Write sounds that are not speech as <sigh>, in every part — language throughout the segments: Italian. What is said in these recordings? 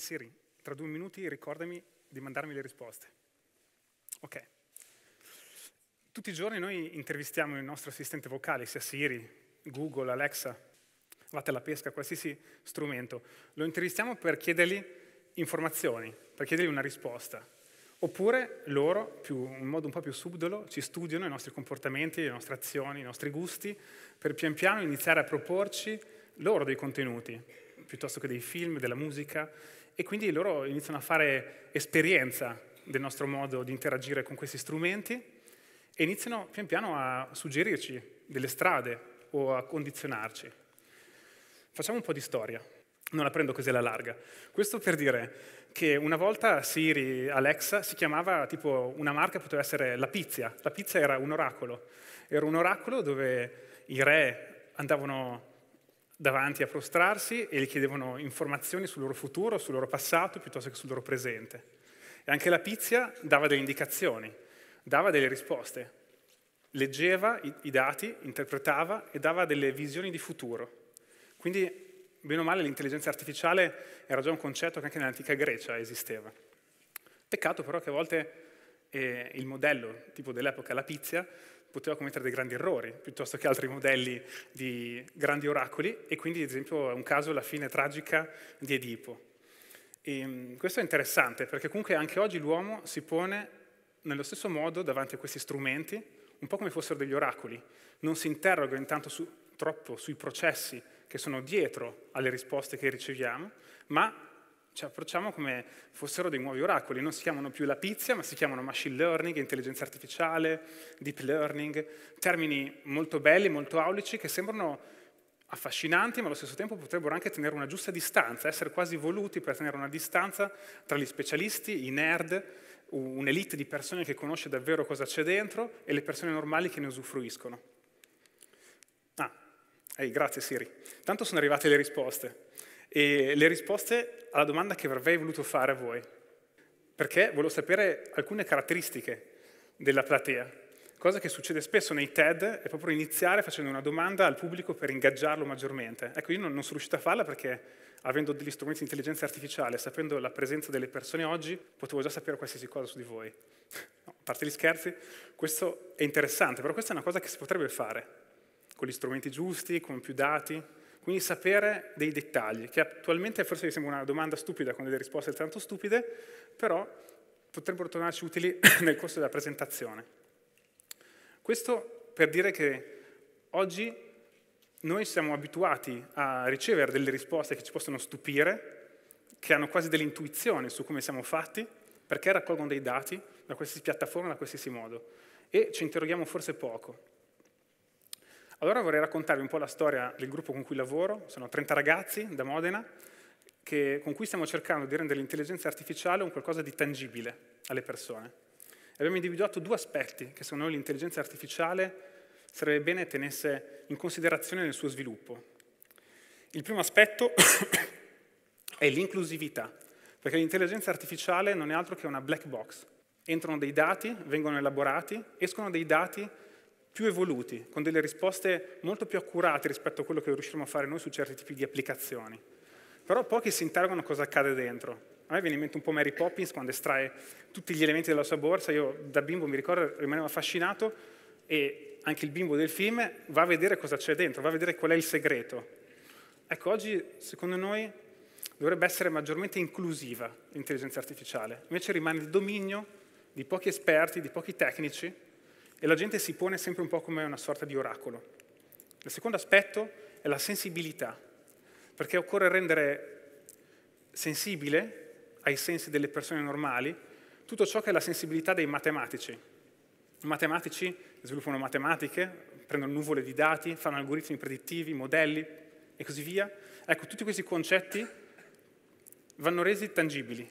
Siri, tra due minuti ricordami di mandarmi le risposte. Ok. Tutti i giorni noi intervistiamo il nostro assistente vocale, sia Siri, Google, Alexa, vate alla pesca, qualsiasi strumento. Lo intervistiamo per chiedergli informazioni, per chiedergli una risposta. Oppure loro, più, in modo un po' più subdolo, ci studiano i nostri comportamenti, le nostre azioni, i nostri gusti, per pian piano iniziare a proporci loro dei contenuti, piuttosto che dei film, della musica, e quindi loro iniziano a fare esperienza del nostro modo di interagire con questi strumenti e iniziano pian piano a suggerirci delle strade o a condizionarci. Facciamo un po' di storia, non la prendo così alla larga. Questo per dire che una volta Siri, Alexa, si chiamava tipo una marca poteva essere la pizza. La pizza era un oracolo. Era un oracolo dove i re andavano davanti a prostrarsi e gli chiedevano informazioni sul loro futuro, sul loro passato, piuttosto che sul loro presente. E anche la Pizia dava delle indicazioni, dava delle risposte, leggeva i, dati, interpretava e dava delle visioni di futuro. Quindi, bene o male, l'intelligenza artificiale era già un concetto che anche nell'antica Grecia esisteva. Peccato però che a volte eh, il modello tipo dell'epoca, la Pizia, poteva commettere dei grandi errori piuttosto che altri modelli di grandi oracoli e quindi ad esempio è un caso la fine tragica di Edipo. E ehm, questo è interessante perché comunque anche oggi l'uomo si pone nello stesso modo davanti a questi strumenti, un po' come fossero degli oracoli, non si interroga intanto su, troppo sui processi che sono dietro alle risposte che riceviamo, ma ci approcciamo come fossero dei nuovi oracoli, non si chiamano più la pizza, ma si chiamano machine learning, intelligenza artificiale, deep learning, termini molto belli, molto aulici, che sembrano affascinanti, ma allo stesso tempo potrebbero anche tenere una giusta distanza, essere quasi voluti per tenere una distanza tra gli specialisti, i nerd, un'elite di persone che conosce davvero cosa c'è dentro e le persone normali che ne usufruiscono. Ah, hey, grazie Siri. Tanto sono arrivate le risposte e le risposte alla domanda che avrei voluto fare a voi, perché volevo sapere alcune caratteristiche della platea, cosa che succede spesso nei TED è proprio iniziare facendo una domanda al pubblico per ingaggiarlo maggiormente. Ecco, io non, non sono riuscito a farla perché avendo degli strumenti di intelligenza artificiale, sapendo la presenza delle persone oggi, potevo già sapere qualsiasi cosa su di voi. <laughs> No, a parte gli scherzi, questo è interessante, però questa è una cosa che si potrebbe fare con gli strumenti giusti, con più dati. Quindi sapere dei dettagli, che attualmente forse vi sembra una domanda stupida con delle risposte tanto stupide, però potrebbero tornarci utili <coughs> nel corso della presentazione. Questo per dire che oggi noi siamo abituati a ricevere delle risposte che ci possono stupire, che hanno quasi delle intuizioni su come siamo fatti, perché raccolgono dei dati da qualsiasi piattaforma, da qualsiasi modo, e ci interroghiamo forse poco. Allora vorrei raccontarvi un po' la storia del gruppo con cui lavoro, sono 30 ragazzi da Modena, che, con cui stiamo cercando di rendere l'intelligenza artificiale un qualcosa di tangibile alle persone. E abbiamo individuato due aspetti che secondo noi l'intelligenza artificiale sarebbe bene tenesse in considerazione nel suo sviluppo. Il primo aspetto <coughs> è l'inclusività, perché l'intelligenza artificiale non è altro che una black box. Entrano dei dati, vengono elaborati, escono dei dati più evoluti, con delle risposte molto più accurate rispetto a quello che riusciremo a fare noi su certi tipi di applicazioni. Però pochi si interrogano cosa accade dentro. A me viene in mente un po' Mary Poppins quando estrae tutti gli elementi della sua borsa, io da bimbo mi ricordo rimanevo affascinato e anche il bimbo del film va a vedere cosa c'è dentro, va a vedere qual è il segreto. Ecco, oggi secondo noi dovrebbe essere maggiormente inclusiva l'intelligenza artificiale, invece rimane il dominio di pochi esperti, di pochi tecnici e la gente si pone sempre un po' come una sorta di oracolo. Il secondo aspetto è la sensibilità, perché occorre rendere sensibile ai sensi delle persone normali tutto ciò che è la sensibilità dei matematici. I matematici sviluppano matematiche, prendono nuvole di dati, fanno algoritmi predittivi, modelli e così via. Ecco, tutti questi concetti vanno resi tangibili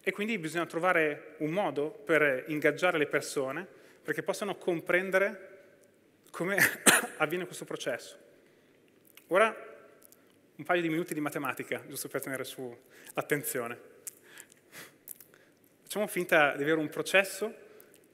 e quindi bisogna trovare un modo per ingaggiare le persone perché possano comprendere come <coughs> avviene questo processo. Ora un paio di minuti di matematica, giusto per tenere su l'attenzione. Facciamo finta di avere un processo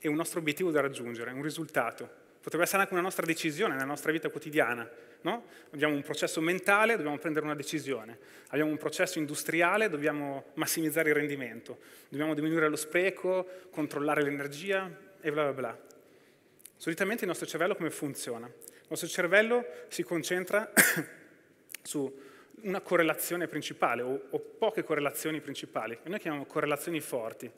e un nostro obiettivo da raggiungere, un risultato. Potrebbe essere anche una nostra decisione nella nostra vita quotidiana. No? Abbiamo un processo mentale, dobbiamo prendere una decisione. Abbiamo un processo industriale, dobbiamo massimizzare il rendimento. Dobbiamo diminuire lo spreco, controllare l'energia, e bla bla bla. Solitamente il nostro cervello come funziona? Il nostro cervello si concentra <coughs> su una correlazione principale o, o poche correlazioni principali, che noi chiamiamo correlazioni forti.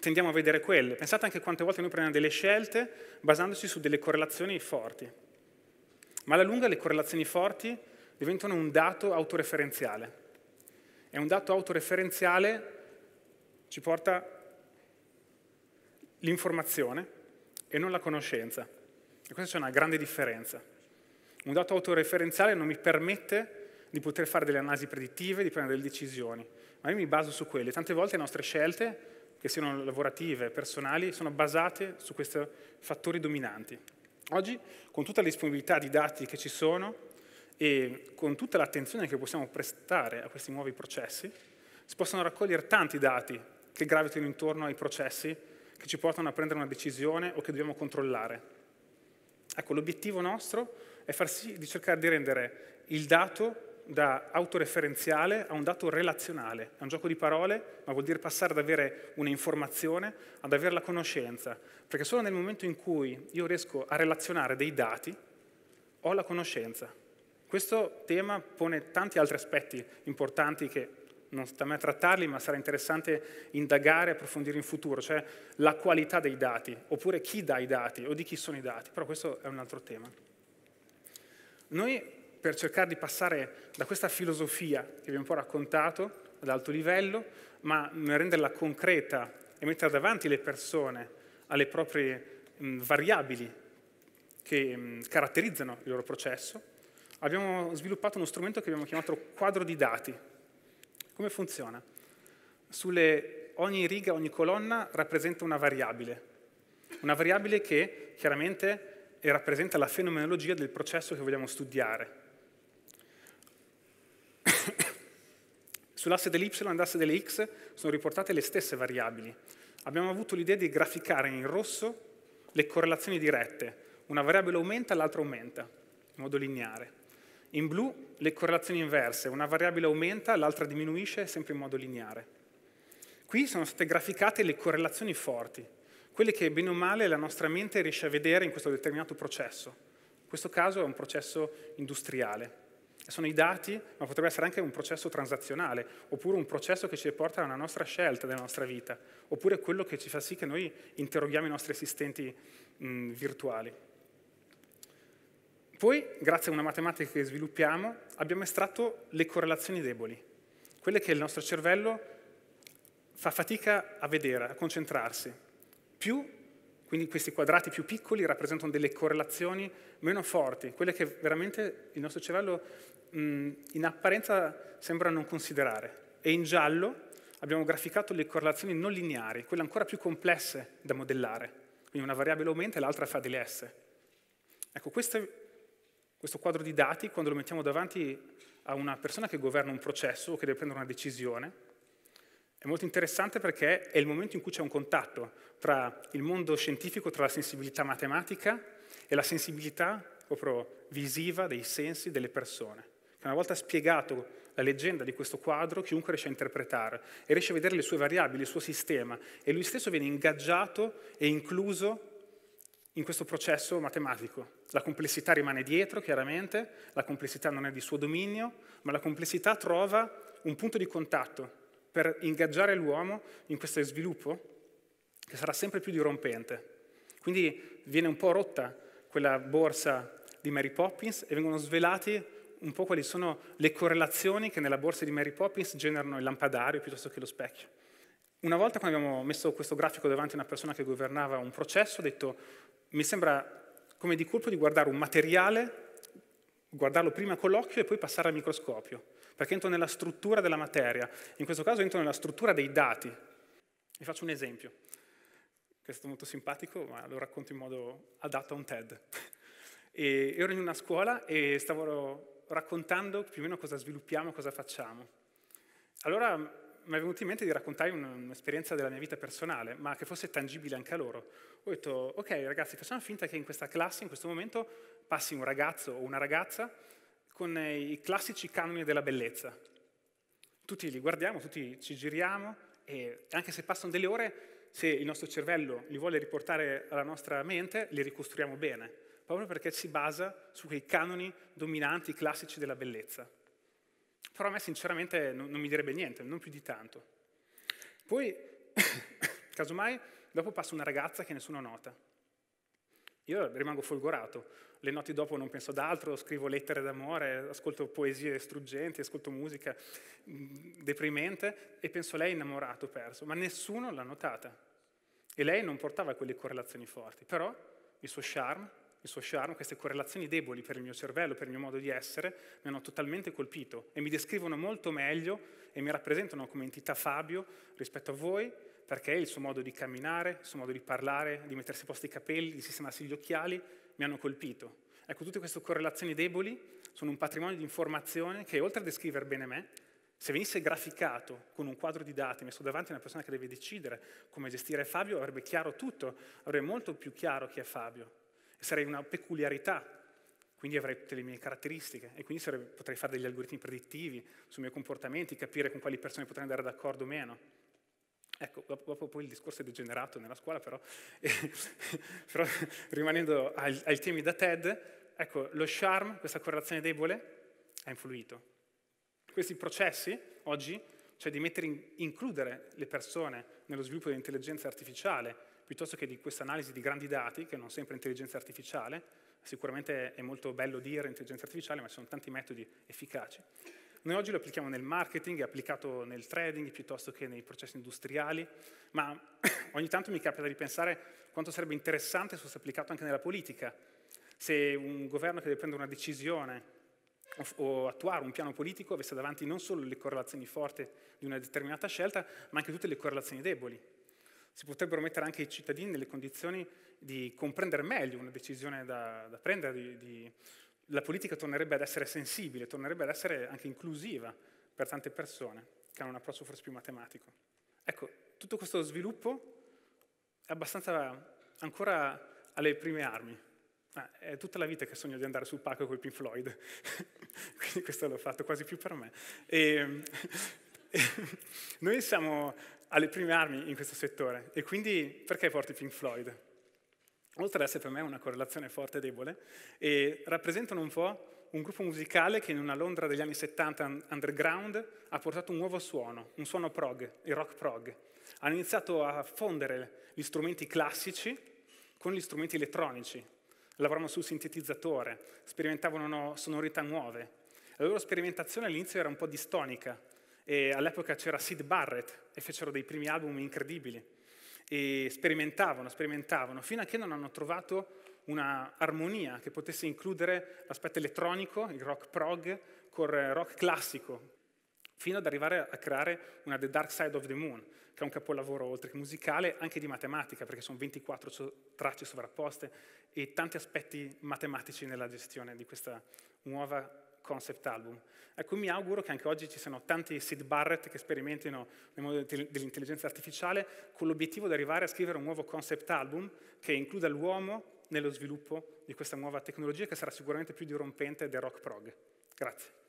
Tendiamo a vedere quelle. Pensate anche quante volte noi prendiamo delle scelte basandoci su delle correlazioni forti. Ma alla lunga le correlazioni forti diventano un dato autoreferenziale. E un dato autoreferenziale ci porta l'informazione e non la conoscenza. E questa c'è una grande differenza. Un dato autoreferenziale non mi permette di poter fare delle analisi predittive, di prendere delle decisioni, ma io mi baso su quelle. Tante volte le nostre scelte, che siano lavorative, personali, sono basate su questi fattori dominanti. Oggi, con tutta la disponibilità di dati che ci sono e con tutta l'attenzione che possiamo prestare a questi nuovi processi, si possono raccogliere tanti dati che gravitano intorno ai processi che ci portano a prendere una decisione o che dobbiamo controllare. Ecco, l'obiettivo nostro è far sì di cercare di rendere il dato da autoreferenziale a un dato relazionale. È un gioco di parole, ma vuol dire passare ad avere un'informazione ad avere la conoscenza, perché solo nel momento in cui io riesco a relazionare dei dati, ho la conoscenza. Questo tema pone tanti altri aspetti importanti che non sta a me trattarli, ma sarà interessante indagare e approfondire in futuro, cioè la qualità dei dati, oppure chi dà i dati o di chi sono i dati, però questo è un altro tema. Noi per cercare di passare da questa filosofia che vi ho un po' raccontato ad alto livello, ma renderla concreta e mettere davanti le persone alle proprie mh, variabili che mh, caratterizzano il loro processo, abbiamo sviluppato uno strumento che abbiamo chiamato quadro di dati, come funziona? Sulle, ogni riga, ogni colonna rappresenta una variabile, una variabile che chiaramente eh, rappresenta la fenomenologia del processo che vogliamo studiare. <coughs> Sull'asse dell'y e l'asse dell'x sono riportate le stesse variabili. Abbiamo avuto l'idea di graficare in rosso le correlazioni dirette. Una variabile aumenta, l'altra aumenta, in modo lineare. In blu le correlazioni inverse, una variabile aumenta, l'altra diminuisce, sempre in modo lineare. Qui sono state graficate le correlazioni forti, quelle che bene o male la nostra mente riesce a vedere in questo determinato processo. In questo caso è un processo industriale. Sono i dati, ma potrebbe essere anche un processo transazionale, oppure un processo che ci porta a una nostra scelta della nostra vita, oppure quello che ci fa sì che noi interroghiamo i nostri assistenti mh, virtuali. Poi, grazie a una matematica che sviluppiamo, abbiamo estratto le correlazioni deboli, quelle che il nostro cervello fa fatica a vedere, a concentrarsi. Più, quindi questi quadrati più piccoli rappresentano delle correlazioni meno forti, quelle che veramente il nostro cervello mh, in apparenza sembra non considerare. E in giallo abbiamo graficato le correlazioni non lineari, quelle ancora più complesse da modellare. Quindi una variabile aumenta e l'altra fa delle S. Ecco, queste questo quadro di dati, quando lo mettiamo davanti a una persona che governa un processo o che deve prendere una decisione, è molto interessante perché è il momento in cui c'è un contatto tra il mondo scientifico, tra la sensibilità matematica e la sensibilità proprio visiva dei sensi delle persone. Una volta spiegato la leggenda di questo quadro, chiunque riesce a interpretare e riesce a vedere le sue variabili, il suo sistema e lui stesso viene ingaggiato e incluso in questo processo matematico. La complessità rimane dietro, chiaramente, la complessità non è di suo dominio, ma la complessità trova un punto di contatto per ingaggiare l'uomo in questo sviluppo che sarà sempre più dirompente. Quindi viene un po' rotta quella borsa di Mary Poppins e vengono svelati un po' quali sono le correlazioni che nella borsa di Mary Poppins generano il lampadario piuttosto che lo specchio. Una volta quando abbiamo messo questo grafico davanti a una persona che governava un processo, ho detto mi sembra come di colpo di guardare un materiale, guardarlo prima con l'occhio e poi passare al microscopio, perché entro nella struttura della materia, in questo caso entro nella struttura dei dati. Vi faccio un esempio, questo è molto simpatico, ma lo racconto in modo adatto a un TED. E ero in una scuola e stavo raccontando più o meno cosa sviluppiamo, cosa facciamo. Allora mi è venuto in mente di raccontare un'esperienza della mia vita personale, ma che fosse tangibile anche a loro. Ho detto, ok ragazzi, facciamo finta che in questa classe, in questo momento, passi un ragazzo o una ragazza con eh, i classici canoni della bellezza. Tutti li guardiamo, tutti ci giriamo e anche se passano delle ore, se il nostro cervello li vuole riportare alla nostra mente, li ricostruiamo bene, proprio perché si basa su quei canoni dominanti classici della bellezza. Però a me sinceramente non, non mi direbbe niente, non più di tanto. Poi, <coughs> casomai, dopo passa una ragazza che nessuno nota. Io rimango folgorato. Le notti dopo non penso ad altro, scrivo lettere d'amore, ascolto poesie struggenti, ascolto musica mm, deprimente e penso a lei innamorato, perso. Ma nessuno l'ha notata. E lei non portava quelle correlazioni forti, però il suo charme il suo charme, queste correlazioni deboli per il mio cervello, per il mio modo di essere, mi hanno totalmente colpito e mi descrivono molto meglio e mi rappresentano come entità Fabio rispetto a voi, perché il suo modo di camminare, il suo modo di parlare, di mettersi a posto i capelli, di sistemarsi gli occhiali, mi hanno colpito. Ecco, tutte queste correlazioni deboli sono un patrimonio di informazione che, oltre a descrivere bene me, se venisse graficato con un quadro di dati messo davanti a una persona che deve decidere come gestire Fabio, avrebbe chiaro tutto, avrebbe molto più chiaro chi è Fabio sarei una peculiarità, quindi avrei tutte le mie caratteristiche e quindi sarebbe, potrei fare degli algoritmi predittivi sui miei comportamenti, capire con quali persone potrei andare d'accordo o meno. Ecco, dopo, poi il discorso è degenerato nella scuola, però, <laughs> però rimanendo ai, ai temi da TED, ecco, lo charm, questa correlazione debole, ha influito. Questi processi oggi, cioè di mettere in, includere le persone nello sviluppo dell'intelligenza artificiale piuttosto che di questa analisi di grandi dati, che non sempre intelligenza artificiale, sicuramente è molto bello dire intelligenza artificiale, ma ci sono tanti metodi efficaci. Noi oggi lo applichiamo nel marketing, è applicato nel trading piuttosto che nei processi industriali, ma <coughs> ogni tanto mi capita di pensare quanto sarebbe interessante se fosse applicato anche nella politica. Se un governo che deve prendere una decisione o attuare un piano politico avesse davanti non solo le correlazioni forti di una determinata scelta, ma anche tutte le correlazioni deboli si potrebbero mettere anche i cittadini nelle condizioni di comprendere meglio una decisione da, da prendere, di, di, la politica tornerebbe ad essere sensibile, tornerebbe ad essere anche inclusiva per tante persone che hanno un approccio forse più matematico. Ecco, tutto questo sviluppo è abbastanza ancora alle prime armi. Ah, è tutta la vita che sogno di andare sul palco con i Pink Floyd, <laughs> quindi questo l'ho fatto quasi più per me. E, ehm, <laughs> noi siamo alle prime armi in questo settore. E quindi perché porti Pink Floyd? Oltre ad essere per me una correlazione forte e debole, e rappresentano un po' un gruppo musicale che in una Londra degli anni 70 underground ha portato un nuovo suono, un suono prog, il rock prog. Hanno iniziato a fondere gli strumenti classici con gli strumenti elettronici. Lavoravano sul sintetizzatore, sperimentavano sonorità nuove. La loro sperimentazione all'inizio era un po' distonica, e all'epoca c'era Sid Barrett e fecero dei primi album incredibili e sperimentavano, sperimentavano, fino a che non hanno trovato una armonia che potesse includere l'aspetto elettronico, il rock prog, col rock classico, fino ad arrivare a creare una The Dark Side of the Moon, che è un capolavoro oltre che musicale, anche di matematica, perché sono 24 tracce sovrapposte e tanti aspetti matematici nella gestione di questa nuova concept album, Ecco, mi auguro che anche oggi ci siano tanti Sid Barrett che sperimentino nel mondo dell'intelligenza artificiale con l'obiettivo di arrivare a scrivere un nuovo concept album che includa l'uomo nello sviluppo di questa nuova tecnologia che sarà sicuramente più dirompente del rock prog. Grazie.